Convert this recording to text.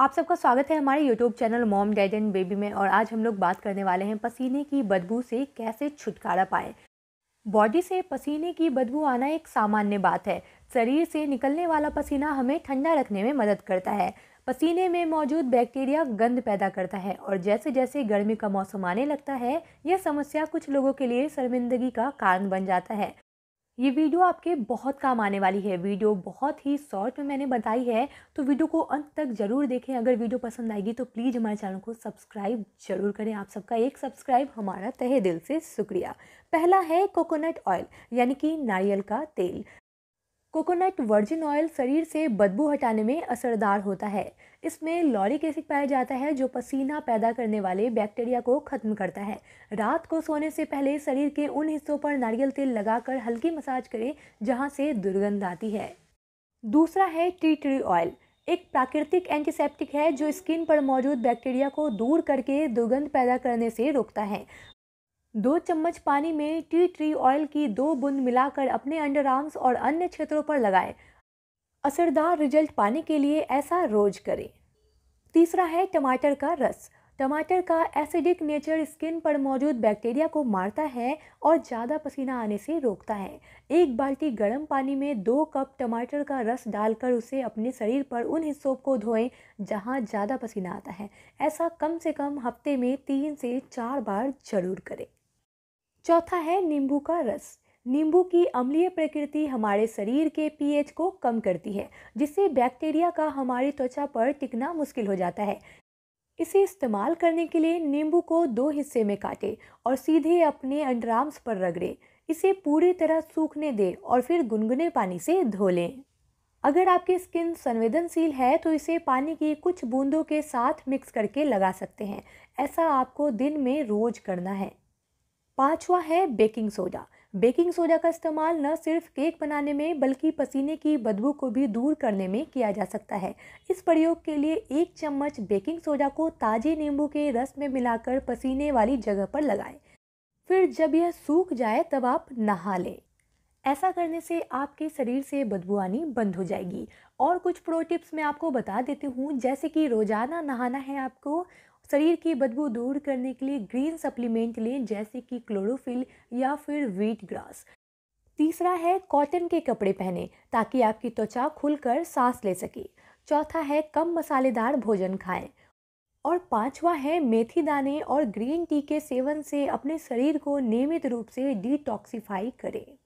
आप सबका स्वागत है हमारे YouTube channel mom dad and baby में और आज हम लोग बात करने वाले हैं पसीने की बदबू से कैसे छुटकारा पाएं बॉडी से पसीने की बदबू आना एक सामान्य बात है शरीर से निकलने वाला पसीना हमें ठंडा रखने में मदद करता है पसीने में मौजूद बैक्टीरिया गंद पैदा करता है और जैसे जैसे गर्मी का मौसम आने लगता है यह समस्या कुछ लोगों के लिए शर्मिंदगी का कारण बन जाता है ये वीडियो आपके बहुत काम आने वाली है वीडियो बहुत ही शॉर्ट में मैंने बताई है तो वीडियो को अंत तक ज़रूर देखें अगर वीडियो पसंद आएगी तो प्लीज़ हमारे चैनल को सब्सक्राइब जरूर करें आप सबका एक सब्सक्राइब हमारा तहे दिल से शुक्रिया पहला है कोकोनट ऑयल यानी कि नारियल का तेल कोकोनट वर्जिन ऑयल शरीर से बदबू हटाने में असरदार होता है इसमें लॉरिक एसिड पाया जाता है जो पसीना पैदा करने वाले बैक्टीरिया को ख़त्म करता है रात को सोने से पहले शरीर के उन हिस्सों पर नारियल तेल लगाकर हल्की मसाज करें जहाँ से दुर्गंध आती है दूसरा है टी ट्री ऑयल एक प्राकृतिक एंटीसेप्टिक है जो स्किन पर मौजूद बैक्टीरिया को दूर करके दुर्गंध पैदा करने से रोकता है दो चम्मच पानी में टी ट्री ऑयल की दो बूंद मिलाकर अपने अंडर आर्म्स और अन्य क्षेत्रों पर लगाएं असरदार रिजल्ट पाने के लिए ऐसा रोज करें तीसरा है टमाटर का रस टमाटर का एसिडिक नेचर स्किन पर मौजूद बैक्टीरिया को मारता है और ज़्यादा पसीना आने से रोकता है एक बाल्टी गर्म पानी में दो कप टमाटर का रस डालकर उसे अपने शरीर पर उन हिस्सों को धोएं जहां ज़्यादा पसीना आता है ऐसा कम से कम हफ्ते में तीन से चार बार जरूर करें चौथा है नींबू का रस नींबू की अम्लीय प्रकृति हमारे शरीर के पीएच को कम करती है जिससे बैक्टीरिया का हमारी त्वचा पर टिकना मुश्किल हो जाता है इसे इस्तेमाल करने के लिए नींबू को दो हिस्से में काटें और सीधे अपने अंडरआर्म्स पर रगड़ें इसे पूरी तरह सूखने दें और फिर गुनगुने पानी से धो लें अगर आपकी स्किन संवेदनशील है तो इसे पानी की कुछ बूंदों के साथ मिक्स करके लगा सकते हैं ऐसा आपको दिन में रोज करना है पांचवा है बेकिंग सोडा बेकिंग सोडा का इस्तेमाल न सिर्फ केक बनाने में बल्कि पसीने की बदबू को भी दूर करने में किया जा सकता है इस प्रयोग के लिए एक चम्मच बेकिंग सोडा को ताजे नींबू के रस में मिलाकर पसीने वाली जगह पर लगाएं फिर जब यह सूख जाए तब आप नहा लें ऐसा करने से आपके शरीर से बदबू आनी बंद हो जाएगी और कुछ प्रो टिप्स मैं आपको बता देती हूँ जैसे कि रोज़ाना नहाना है आपको शरीर की बदबू दूर करने के लिए ग्रीन सप्लीमेंट लें जैसे कि क्लोरोफिल या फिर व्हीट ग्रास तीसरा है कॉटन के कपड़े पहने ताकि आपकी त्वचा खुलकर सांस ले सके चौथा है कम मसालेदार भोजन खाएं और पांचवा है मेथी दाने और ग्रीन टी के सेवन से अपने शरीर को नियमित रूप से डिटॉक्सीफाई करें